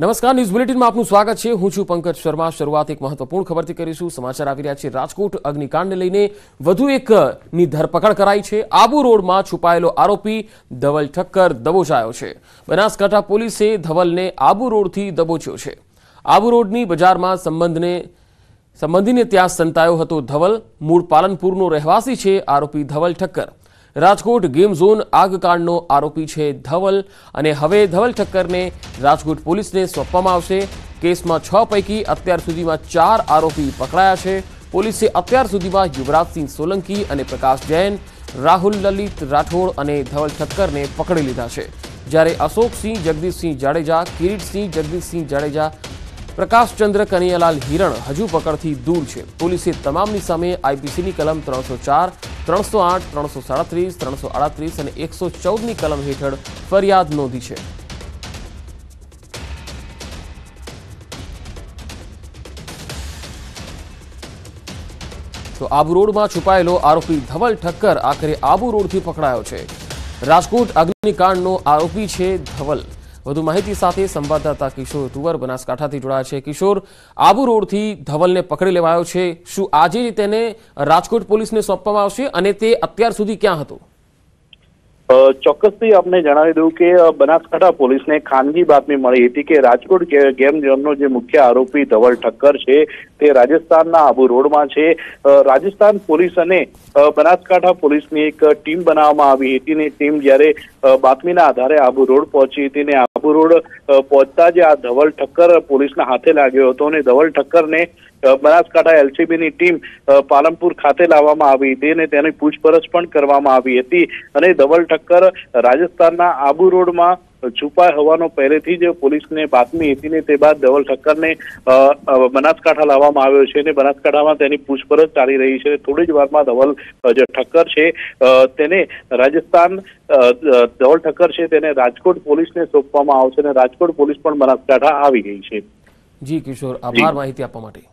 નમસ્કાર ન્યૂઝ બુલેટિનમાં આપનું સ્વાગત છે હું છું પંકજ શર્મા શરૂઆત એક મહત્વપૂર્ણ ખબરથી કરીશું સમાચાર આવી રહ્યા છે રાજકોટ અગ્નિકાંડને લઈને વધુ એકની ધરપકડ કરાઈ છે આબુ રોડમાં છુપાયેલો આરોપી ધવલ ઠક્કર દબોચાયો છે બનાસકાંઠા પોલીસે ધવલને આબુ રોડથી દબોચ્યો છે આબુ રોડની બજારમાં સંબંધને સંબંધીને ત્યાં સંતાયો હતો ધવલ મૂળ પાલનપુરનો રહેવાસી છે આરોપી ધવલ ઠક્કર રાજકોટ ગેમ ઝોન આગકાંડનો આરોપી છે ધવલ અને હવે ધવલ ઠક્કરને રાજકોટ પોલીસને સોંપવામાં આવશે કેસમાં છ પૈકી અત્યાર સુધીમાં ચાર આરોપી પકડાયા છે પોલીસે અત્યાર સુધીમાં યુવરાજસિંહ સોલંકી અને પ્રકાશ જૈન રાહુલ લલિત રાઠોડ અને ધવલ ઠક્કરને પકડી લીધા છે જ્યારે અશોકસિંહ જગદીશસિંહ જાડેજા કિરીટસિંહ જગદીશસિંહ જાડેજા પ્રકાશચંદ્ર કનૈયાલાલ હિરણ હજુ પકડથી દૂર છે પોલીસે તમામની સામે આઈપીસીની કલમ ત્રણસો ચાર ત્રણસો આઠ ત્રણસો સાડત્રીસ ત્રણસો આડત્રીસ અને એકસો ચૌદની કલમ હેઠળ ફરિયાદ નોંધી છે તો આબુ રોડમાં છુપાયેલો આરોપી ધવલ ઠક્કર આખરે આબુ રોડથી પકડાયો છે રાજકોટ અગ્નિકાંડનો આરોપી છે ધવલ વધુ માહિતી સાથે સંવાદદાતા કિશોર તુવર બનાસકાંઠાથી જોડાયા છે કિશોર આબુ રોડથી ધવલને પકડી લેવાયો છે શું આજે તેને રાજકોટ પોલીસને સોંપવામાં આવશે અને તે અત્યાર સુધી ક્યાં હતું ચોક્કસથી આપને જણાવી દઉં કે બનાસકાંઠા પોલીસને ખાનગી બાતમી મળી હતી કે રાજકોટ ગેમ ઝોનનો જે મુખ્ય આરોપી ધવલ ઠક્કર છે તે રાજસ્થાનના આબુ રોડમાં છે રાજસ્થાન પોલીસ અને બનાસકાંઠા પોલીસની એક ટીમ બનાવવામાં આવી હતી ને ટીમ જ્યારે બાતમીના આધારે આબુ રોડ પહોંચી હતી ને આબુ રોડ પહોંચતા જ આ ધવલ ઠક્કર પોલીસના હાથે લાગ્યો હતો અને ધવલ ઠક્કરને બનાસકાંઠા એલસીબીની ટીમ પાલનપુર ખાતે લાવવામાં આવી હતી અને તેની પૂછપરછ પણ કરવામાં આવી હતી અને ધવલ ઠક્કર રાજસ્થાનના આબુ રોડમાં છુપાય હોવાનો પહેલેથી જ પોલીસને બાતમી હતી ને તે બાદ ધવલ ઠક્કરને બનાસકાંઠા લાવવામાં આવ્યો છે અને બનાસકાંઠામાં તેની પૂછપરછ ચાલી રહી છે થોડી જ વારમાં ધવલ જે ઠક્કર છે તેને રાજસ્થાન ધવલ ઠક્કર છે તેને રાજકોટ પોલીસને સોંપવામાં આવશે અને રાજકોટ પોલીસ પણ બનાસકાંઠા આવી ગઈ છે જી કિશોર આભાર માહિતી આપવા માટે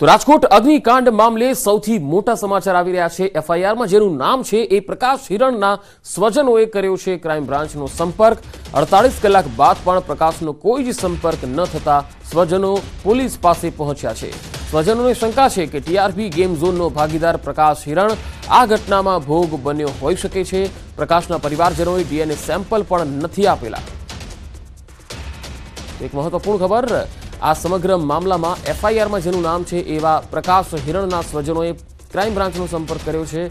તો રાજકોટ અગ્નિકાંડ મામલે સૌથી મોટા સમાચાર આવી રહ્યા છે એફઆઈઆરમાં જેનું નામ છે એ પ્રકાશ હિરણના સ્વજનોએ કર્યો છે ક્રાઇમ બ્રાન્ચનો સંપર્ક અડતાલીસ કલાક બાદ પણ પ્રકાશનો કોઈ જ સંપર્ક ન થતા સ્વજનો પોલીસ પાસે પહોંચ્યા છે સ્વજનોને શંકા છે કે ટીઆરપી ગેમ ઝોનનો ભાગીદાર પ્રકાશ હિરણ આ ઘટનામાં ભોગ બન્યો હોઈ શકે છે પ્રકાશના પરિવારજનોએ ડીએનએ સેમ્પલ પણ નથી આપેલા એક મહત્વપૂર્ણ ખબર આ સમગ્ર મામલામાં એફઆઈઆરમાં જેનું નામ છે એવા પ્રકાશ હિરણના સ્વજનોએ ક્રાઇમ બ્રાન્ચનો સંપર્ક કર્યો છે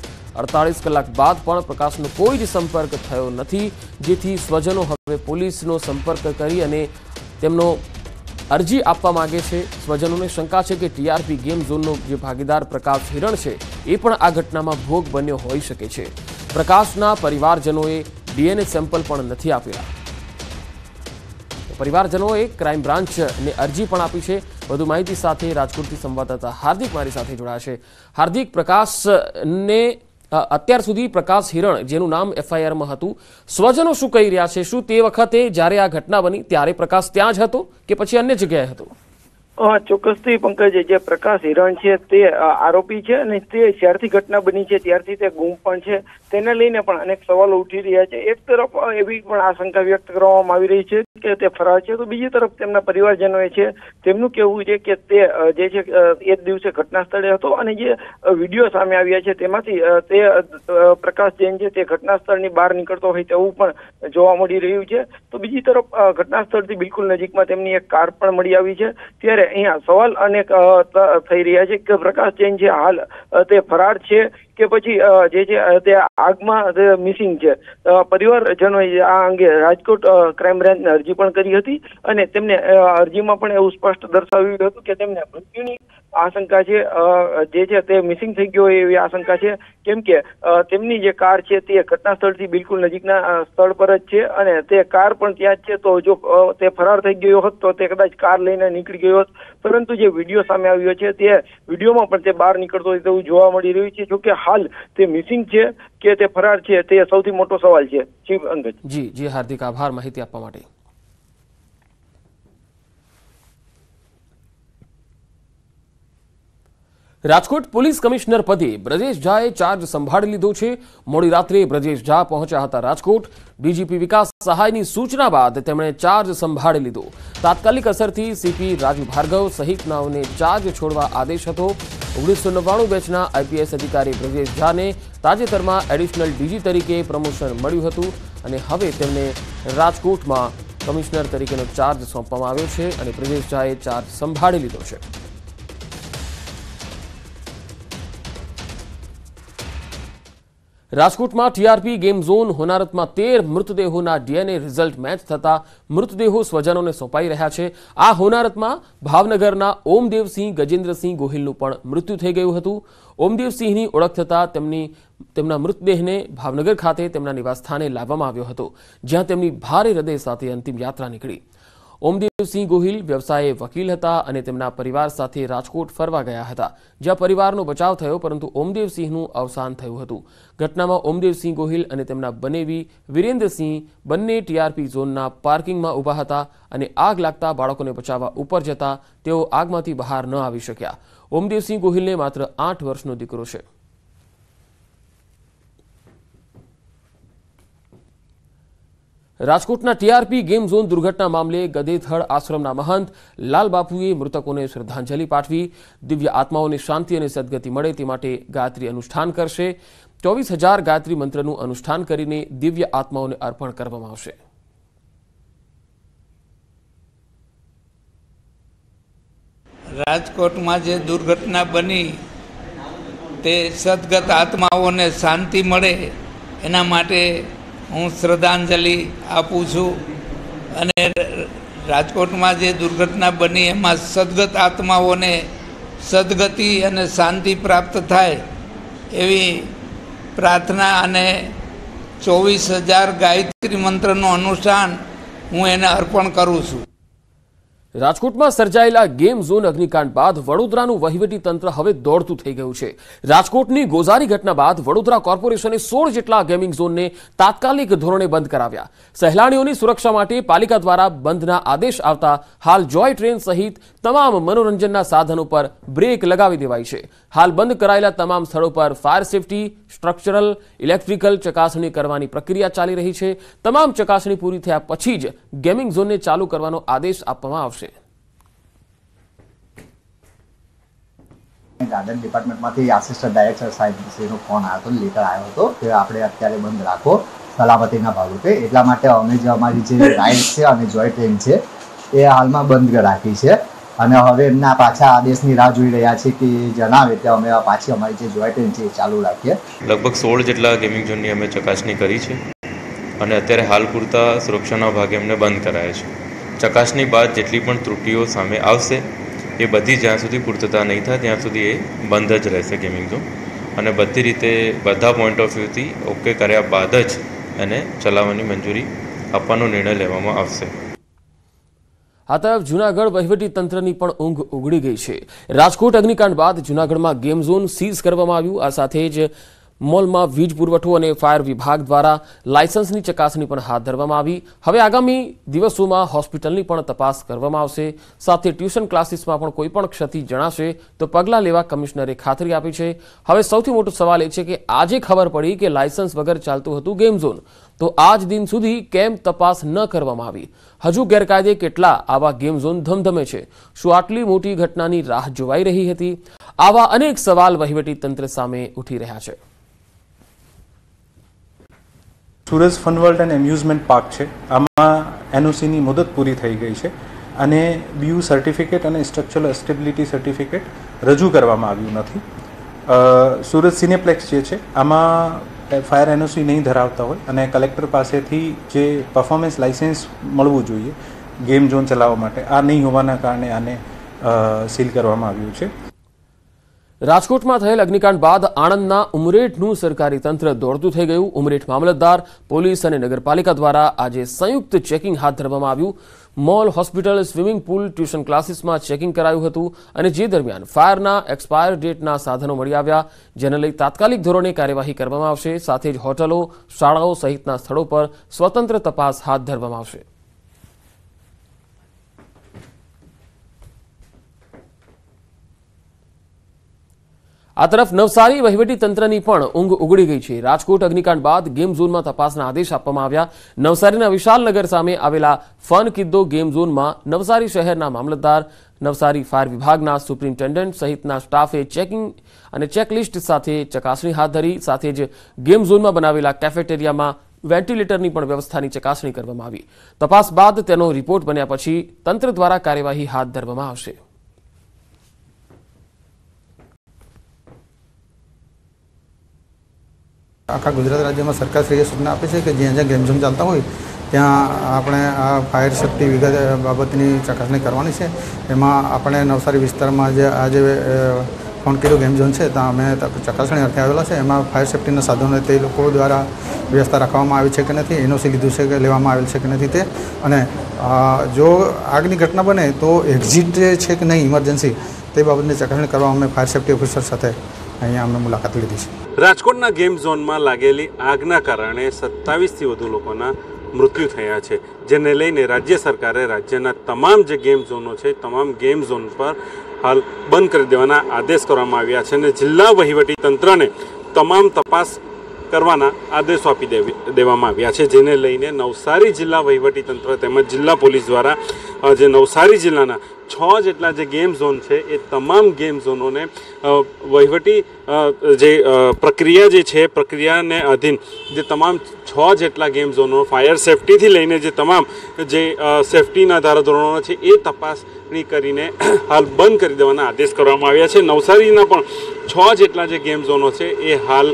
અડતાળીસ કલાક બાદ પણ પ્રકાશનો કોઈ જ સંપર્ક થયો નથી જેથી સ્વજનો હવે પોલીસનો સંપર્ક કરી અને તેમનો અરજી આપવા માગે છે સ્વજનોને શંકા છે કે ટીઆરપી ગેમ ઝોનનો જે ભાગીદાર પ્રકાશ હિરણ છે એ પણ આ ઘટનામાં ભોગ બન્યો હોઈ શકે છે પ્રકાશના પરિવારજનોએ ડીએનએ સેમ્પલ પણ નથી આપ્યા પરિવારજનોએ ક્રાઇમ બ્રાન્ચને અરજી પણ આપી છે વધુ માહિતી સાથે રાજકોટથી સંવાદદાતા હાર્દિક મારી સાથે જોડાશે હાર્દિક પ્રકાશને અત્યાર સુધી પ્રકાશ હિરણ જેનું નામ એફઆઈઆરમાં હતું સ્વજનો શું કહી રહ્યા છે શું તે વખતે જ્યારે આ ઘટના બની ત્યારે પ્રકાશ ત્યાં જ હતો કે પછી અન્ય જગ્યાએ હતો ચોક્કસથી પંકજ જે પ્રકાશ હિરણ છે તે આરોપી છે અને તે જ્યારથી ઘટના બની છે ત્યારથી તે ગુમ પણ છે તેને લઈને પણ અનેક સવાલો ઉઠી રહ્યા છે એક તરફ એવી પણ આશંકા વ્યક્ત કરવામાં આવી રહી છે કે તે ફરાર છે તો બીજી તરફ તેમના પરિવારજનોએ છે તેમનું કહેવું છે કે તે જે છે એ જ દિવસે ઘટના સ્થળે હતો અને જે વિડીયો સામે આવ્યા છે તેમાંથી તે પ્રકાશ જૈન છે તે ઘટના સ્થળની બહાર નીકળતો હોય તેવું પણ જોવા મળી રહ્યું છે તો બીજી તરફ ઘટના સ્થળથી બિલકુલ નજીકમાં તેમની એક કાર પણ મળી આવી છે ત્યારે અહીંયા સવાલ અનેક થઈ રહ્યા છે કે પ્રકાશ જૈન છે હાલ તે ફરાર છે કે પછી જે જે તે આગમાં મિસિંગ છે પરિવારજનોએ આ અંગે રાજકોટ ક્રાઇમ બ્રાન્ચને અરજી પણ કરી હતી અને તેમને અરજીમાં પણ એવું સ્પષ્ટ દર્શાવ્યું હતું કે તેમને મૃત્યુની આશંકા છે જે છે તે મિસિંગ થઈ ગયો એવી આશંકા છે કેમ કે તેમની જે કાર છે તે ઘટના સ્થળથી બિલકુલ નજીકના સ્થળ પર જ છે અને તે કાર પણ ત્યાં જ છે તો જો તે ફરાર થઈ ગયો હોત તો તે કદાચ કાર લઈને નીકળી ગયો હોત પરંતુ જે વિડીયો સામે આવ્યો છે તે વિડીયોમાં પણ તે બહાર નીકળતો હોય તેવું જોવા મળી રહ્યું છે જોકે હાલ તે મિસિંગ છે કે તે ફરાર છે તે સૌથી મોટો સવાલ છે શિવ અંગજ જી જી હાર્દિક આભાર માહિતી આપવા માટે રાજકોટ પોલીસ કમિશનર પદે બ્રજેશ ઝાએ ચાર્જ સંભાળી લીધો છે મોડી રાત્રે બ્રજેશ ઝા પહોંચ્યા હતા રાજકોટ ડીજીપી વિકાસ સહાયની સૂચના બાદ તેમણે ચાર્જ સંભાળી લીધો તાત્કાલિક અસરથી સીપી રાજુ ભાર્ગવ સહિતનાઓને ચાર્જ છોડવા આદેશ હતો ઓગણીસો નવ્વાણું બેચના આઈપીએસ અધિકારી બ્રજેશ ઝાને તાજેતરમાં એડિશનલ ડીજી તરીકે પ્રમોશન મળ્યું હતું અને હવે તેમને રાજકોટમાં કમિશનર તરીકેનો ચાર્જ સોંપવામાં આવ્યો છે અને બ્રજેશ ઝાએ ચાર્જ સંભાળી લીધો છે રાજકોટમાં ટીઆરપી ગેમ ઝોન હોનારતમાં તેર મૃતદેહોના ડીએનએ રિઝલ્ટ મેચ થતા મૃતદેહો સ્વજનોને સોંપાઈ રહ્યા છે આ હોનારતમાં ભાવનગરના ઓમદેવસિંહ ગજેન્દ્રસિંહ ગોહિલનું પણ મૃત્યુ થઈ ગયું હતું ઓમદેવસિંહની ઓળખ થતાં તેમની તેમના મૃતદેહને ભાવનગર ખાતે તેમના નિવાસસ્થાને લાવવામાં આવ્યો હતો જ્યાં તેમની ભારે હૃદય સાથે અંતિમ યાત્રા નીકળી ઓમદેવસિંહ ગોહિલ વ્યવસાયે વકીલ હતા અને તેમના પરિવાર સાથે રાજકોટ ફરવા ગયા હતા જ્યાં પરિવારનો બચાવ થયો પરંતુ ઓમદેવસિંહનું અવસાન થયું હતું ઘટનામાં ઓમદેવસિંહ ગોહિલ અને તેમના બનેવી વિરેન્દ્રસિંહ બંને ટીઆરપી ઝોનના પાર્કિંગમાં ઊભા હતા અને આગ લાગતા બાળકોને બચાવવા ઉપર જતા તેઓ આગમાંથી બહાર ન આવી શક્યા ઓમદેવસિંહ ગોહિલને માત્ર આઠ વર્ષનો દીકરો છે રાજકોટના ટીઆરપી ગેમ ઝોન દુર્ઘટના મામલે ગદેથળ આશ્રમના મહંત લાલબાપુએ મૃતકોને શ્રદ્ધાંજલિ પાઠવી દિવ્ય આત્માઓને શાંતિ અને સદગતિ મળે તે માટે ગાયત્રી અનુષ્ઠાન કરશે ચોવીસ હજાર ગાયત્રી મંત્રનું અનુષ્ઠાન કરીને દિવ્ય આત્માઓને અર્પણ કરવામાં આવશે રાજકોટમાં જે દુર્ઘટના બની તે સદગત આત્માઓને શાંતિ મળે એના માટે હું શ્રદ્ધાંજલિ આપું છું અને રાજકોટમાં જે દુર્ઘટના બની એમાં સદગત આત્માઓને સદગતિ અને શાંતિ પ્રાપ્ત થાય એવી પ્રાર્થના અને ચોવીસ હજાર ગાયત્રી મંત્રનું અનુષ્ઠાન હું એને અર્પણ કરું છું રાજકોટમાં સર્જાયેલા ગેમ ઝોન અગ્નિકાંડ બાદ વડોદરાનું વહીવટી તંત્ર હવે દોડતું થઈ ગયું છે રાજકોટની ગોઝારી ઘટના બાદ વડોદરા કોર્પોરેશને સોળ જેટલા ગેમિંગ ઝોનને તાત્કાલિક ધોરણે બંધ કરાવ્યા સહેલાણીઓની સુરક્ષા માટે પાલિકા દ્વારા બંધના આદેશ આવતા હાલ જોય ટ્રેન સહિત તમામ મનોરંજનના સાધનો પર બ્રેક લગાવી દેવાઈ છે હાલ બંધ કરાયેલા તમામ સ્થળો પર ફાયર સેફટી સ્ટ્રક્ચરલ ઇલેક્ટ્રિકલ ચકાસણી કરવાની પ્રક્રિયા ચાલી રહી છે તમામ ચકાસણી પૂરી થયા પછી જ ગેમિંગ ઝોનને ચાલુ કરવાનો આદેશ આપવામાં આવશે ગાર્ડન ડિપાર્ટમેન્ટમાંથી આસિસ્ટન્ટ ડાયરેક્ટર સાહેબ શ્રીનો ફોન આવ્યો હતો લેટર આવ્યો હતો કે આપણે અત્યારે બંધ રાખો સલામતીના ભાગરૂપે એટલા માટે અમે જે અમારી જે રાઇડ છે અને જોય ટ્રેન છે એ હાલમાં બંધ રાખી છે અને હવે એમના પાછા આદેશની રાહ જોઈ રહ્યા છે કે જણાવે એટલે અમે પાછી અમારી જે જોય ટ્રેન છે એ ચાલુ રાખીએ લગભગ સોળ જેટલા ગેમિંગ ઝોનની અમે ચકાસણી કરી છે અને અત્યારે હાલ પૂરતા સુરક્ષાના ભાગે અમને બંધ કરાયા છે ચકાસણી બાદ જેટલી પણ ત્રુટિઓ સામે આવશે એ બધી જ્યાં સુધી પૂર્તતા નહીં થાય ત્યાં સુધી એ બંધ જ રહેશે ગેમિંગ ઝોન અને બધી રીતે બધા પોઈન્ટ ઓફ વ્યૂથી ઓકે કર્યા બાદ જ એને ચલાવવાની મંજૂરી આપવાનો નિર્ણય લેવામાં આવશે આ તરફ જૂનાગઢ તંત્રની પણ ઊંઘ ઉગડી ગઈ છે રાજકોટ અગ્નિકાંડ બાદ જૂનાગઢમાં ગેમ ઝોન સીઝ કરવામાં આવ્યું આ સાથે જ મોલમાં વીજ પુરવઠો અને ફાયર વિભાગ દ્વારા લાયસન્સની ચકાસણી પણ હાથ ધરવામાં આવી હવે આગામી દિવસોમાં હોસ્પિટલની પણ તપાસ કરવામાં આવશે સાથે ટ્યુશન ક્લાસીસમાં પણ કોઈપણ ક્ષતિ જણાશે તો પગલાં લેવા કમિશનરે ખાતરી આપી છે હવે સૌથી મોટો સવાલ એ છે કે આજે ખબર પડી કે લાયસન્સ વગર ચાલતું હતું ગેમ ઝોન તો આજ દિન સુધી કેમ તપાસ ન કરવામાં આવી હજુ ગેરકાયદે કેટલા આવા ગેમ ઝોન ધમધમે છે શું આટલી મોટી ઘટનાની રાહ જોવાઈ રહી હતી આવા અનેક સવાલ વહીવટી તંત્ર સામે ઉઠી રહ્યા છે Suraj fun world and amusement park છે આમાં એનઓસીની મુદત પૂરી થઈ ગઈ છે અને બીયુ સર્ટિફિકેટ અને સ્ટ્રક્ચરલ સ્ટેબિલિટી સર્ટિફિકેટ રજૂ કરવામાં આવ્યું નથી સુરત સિનેપ્લેક્સ જે છે આમાં ફાયર એનઓસી નહીં ધરાવતા હોય અને કલેક્ટર પાસેથી જે પરફોર્મન્સ લાઇસન્સ મળવું જોઈએ ગેમ ઝોન ચલાવવા માટે આ નહીં હોવાના કારણે આને સીલ કરવામાં આવ્યું છે રાજકોટમાં થયેલ અગ્નિકાંડ બાદ આણંદના ઉમરેઠનું સરકારી તંત્ર દોડતું થઈ ગયું ઉમરેઠ મામલતદાર પોલીસ અને નગરપાલિકા દ્વારા આજે સંયુક્ત ચેકિંગ હાથ ધરવામાં આવ્યું mall hospital swimming pool tuition ક્લાસીસમાં ચેકિંગ કરાયું હતું અને જે દરમિયાન ફાયરના એક્સપાયર ડેટના સાધનો મળી આવ્યા જેને લઈ તાત્કાલિક ધોરણે કાર્યવાહી કરવામાં આવશે સાથે જ હોટલો શાળાઓ સહિતના સ્થળો પર સ્વતંત્ર તપાસ હાથ ધરવામાં આવશે આ તરફ નવસારી વહીવટી તંત્રની પણ ઊંઘ ઉગડી ગઈ છે રાજકોટ અગ્નિકાંડ બાદ ગેમ ઝોનમાં તપાસના આદેશ આપવામાં આવ્યા નવસારીના વિશાલનગર સામે આવેલા ફન કિદ્દો ગેમ ઝોનમાં નવસારી શહેરના મામલતદાર નવસારી ફાયર વિભાગના સુપ્રિન્ટેન્ડન્ટ સહિતના સ્ટાફે ચેકિંગ અને ચેકલિસ્ટ સાથે ચકાસણી હાથ ધરી સાથે જ ગેમ ઝોનમાં બનાવેલા કેફેટેરિયામાં વેન્ટિલેટરની પણ વ્યવસ્થાની ચકાસણી કરવામાં આવી તપાસ બાદ તેનો રિપોર્ટ બન્યા પછી તંત્ર દ્વારા કાર્યવાહી હાથ ધરવામાં આવશે આખા ગુજરાત રાજ્યમાં સરકાર સરકારશ્રીએ સૂચના આપે છે કે જ્યાં જ્યાં ગેમઝોન ચાલતા હોય ત્યાં આપણે આ ફાયર સેફ્ટી વિગત બાબતની ચકાસણી કરવાની છે એમાં આપણે નવસારી વિસ્તારમાં જે આજે ફોન કર્યું ગેમઝોન છે ત્યાં અમે ચકાસણી અર્થે આવેલા છે એમાં ફાયર સેફ્ટીના સાધનો તે લોકો દ્વારા વ્યવસ્થા રાખવામાં આવી છે કે નથી એનઓસી લીધું છે કે લેવામાં આવેલ છે કે નથી તે અને જો આગની ઘટના બને તો એક્ઝિટ છે કે નહીં ઇમરજન્સી તે બાબતની ચકાસણી કરવા અમે ફાયર સેફ્ટી ઓફિસર સાથે અહીંયા અમને મુલાકાત લીધી છે રાજકોટના ગેમ ઝોનમાં લાગેલી આગના કારણે સત્તાવીસથી વધુ લોકોના મૃત્યુ થયા છે જેને લઈને રાજ્ય સરકારે રાજ્યના તમામ જે ગેમ ઝોનો છે તમામ ગેમ ઝોન પર હાલ બંધ કરી દેવાના આદેશ કરવામાં આવ્યા છે અને જિલ્લા વહીવટી તંત્રને તમામ તપાસ કરવાના આદેશો આપી દેવામાં આવ્યા છે જેને લઈને નવસારી જિલ્લા વહીવટીતંત્ર તેમજ જિલ્લા પોલીસ દ્વારા જે નવસારી જિલ્લાના છ જેટલા જે ગેમ ઝોન છે એ તમામ ગેમ ઝોનોને વહીવટી જે પ્રક્રિયા જે છે પ્રક્રિયાને આધીન જે તમામ છ જેટલા ગેમ ઝોનો ફાયર સેફટીથી લઈને જે તમામ જે સેફટીના ધારાધોરણો છે એ તપાસણી કરીને હાલ બંધ કરી દેવાના આદેશ કરવામાં આવ્યા છે નવસારીના પણ છ જેટલા જે ગેમ ઝોનો છે એ હાલ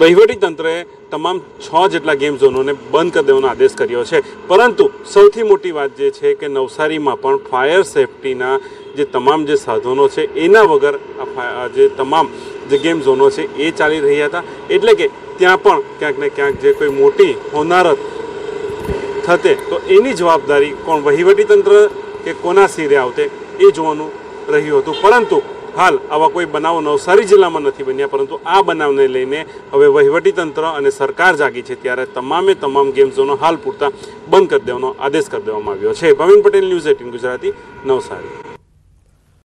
વહીવટી તંત્રએ તમામ છ જેટલા ગેમ ઝોનોને બંધ કરી દેવાનો આદેશ કર્યો છે પરંતુ સૌથી મોટી વાત જે છે કે નવસારીમાં પણ ફાયર સેફટીના જે તમામ જે સાધનો છે એના વગર જે તમામ જે ગેમ ઝોનો છે એ ચાલી રહ્યા હતા એટલે કે ત્યાં પણ ક્યાંક ને ક્યાંક જે કોઈ મોટી હોનારત થતે તો એની જવાબદારી કોણ વહીવટી તંત્ર કે કોના સિરે આવતે એ જોવાનું રહ્યું હતું પરંતુ હાલ આવા કોઈ બનાવો નવસારી જિલ્લામાં નથી બન્યા પરંતુ આ બનાવને લઈને હવે વહીવટીતંત્ર અને સરકાર જાગી છે ત્યારે તમામે તમામ ગેમ ઝોનો હાલ પૂરતા બંધ કરી દેવાનો આદેશ કરી દેવામાં આવ્યો છે ભવિન પટેલ ન્યૂઝ એટીન ગુજરાતી નવસારી